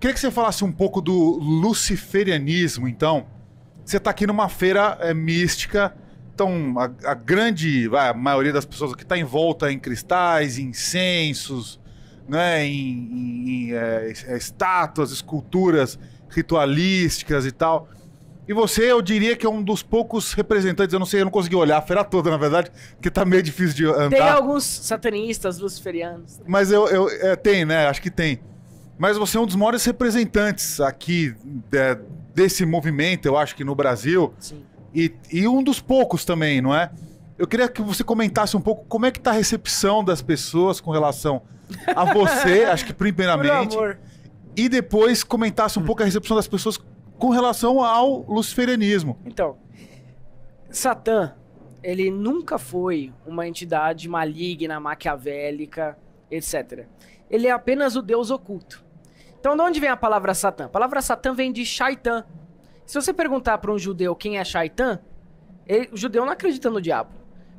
Queria que você falasse um pouco do luciferianismo, então. Você está aqui numa feira é, mística, então a, a, grande a maioria das pessoas aqui está envolta em cristais, em incensos, né, em, em, em é, é, estátuas, esculturas ritualísticas e tal. E você, eu diria que é um dos poucos representantes, eu não sei, eu não consegui olhar a feira toda, na verdade, porque tá meio difícil de andar. Tem alguns satanistas luciferianos. Né? Mas eu, eu é, tem, né? Acho que tem. Mas você é um dos maiores representantes aqui é, desse movimento, eu acho que no Brasil. Sim. E, e um dos poucos também, não é? Eu queria que você comentasse um pouco como é que está a recepção das pessoas com relação a você, acho que primeiramente. Por amor. E depois comentasse um pouco a recepção das pessoas com relação ao luciferianismo. Então, Satã, ele nunca foi uma entidade maligna, maquiavélica, etc. Ele é apenas o Deus oculto. Então, de onde vem a palavra Satã? A palavra Satã vem de Shaitan. Se você perguntar para um judeu quem é Shaitan, ele, o judeu não acredita no diabo.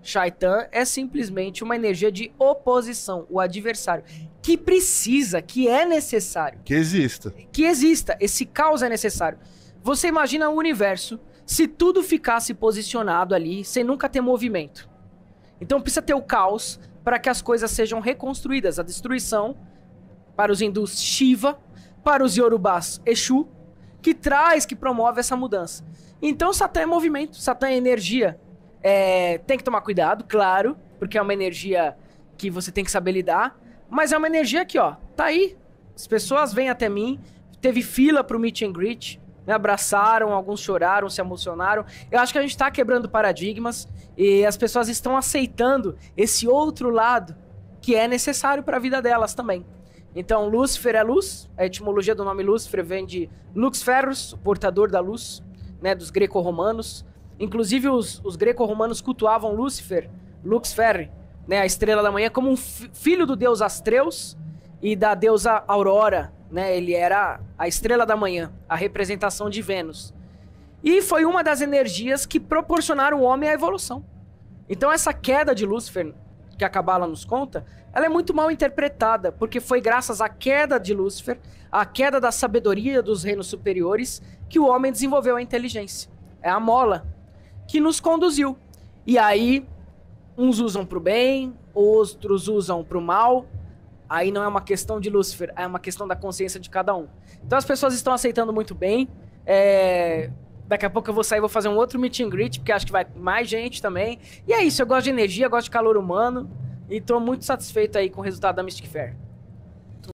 Shaitan é simplesmente uma energia de oposição, o adversário, que precisa, que é necessário. Que exista. Que exista, esse caos é necessário. Você imagina o universo se tudo ficasse posicionado ali, sem nunca ter movimento. Então precisa ter o caos para que as coisas sejam reconstruídas. A destruição, para os hindus, Shiva, para os Yorubás, Exu, que traz, que promove essa mudança. Então, Satã é movimento, Satã é energia. É, tem que tomar cuidado, claro, porque é uma energia que você tem que saber lidar. Mas é uma energia que, ó, tá aí. As pessoas vêm até mim, teve fila pro meet and greet, me abraçaram, alguns choraram, se emocionaram. Eu acho que a gente tá quebrando paradigmas e as pessoas estão aceitando esse outro lado que é necessário para a vida delas também. Então, Lúcifer é luz. A etimologia do nome Lúcifer vem de Lux Ferros, portador da luz, né, dos greco-romanos. Inclusive, os, os greco-romanos cultuavam Lúcifer, Lux Ferri, né, a estrela da manhã, como um filho do deus Astreus e da deusa Aurora. Né? Ele era a estrela da manhã, a representação de Vênus. E foi uma das energias que proporcionaram o homem à evolução. Então, essa queda de Lúcifer que a Cabala nos conta, ela é muito mal interpretada, porque foi graças à queda de Lúcifer, à queda da sabedoria dos reinos superiores, que o homem desenvolveu a inteligência. É a mola que nos conduziu. E aí, uns usam para o bem, outros usam para o mal. Aí não é uma questão de Lúcifer, é uma questão da consciência de cada um. Então as pessoas estão aceitando muito bem. É, Daqui a pouco eu vou sair, vou fazer um outro meet and greet, porque acho que vai mais gente também. E é isso, eu gosto de energia, gosto de calor humano. E tô muito satisfeito aí com o resultado da Mystic Fair.